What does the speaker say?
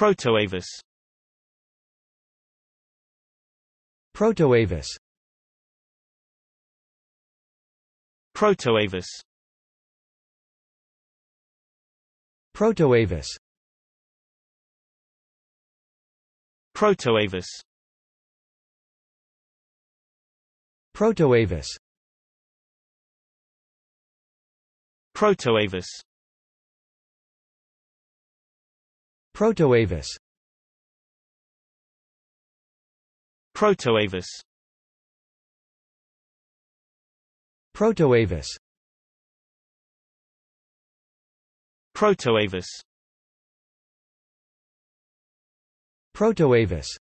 Protoavis Protoavis Protoavis Protoavis Protoavis Protoavis Protoavis Protoavis Protoavis Protoavis Protoavis Protoavis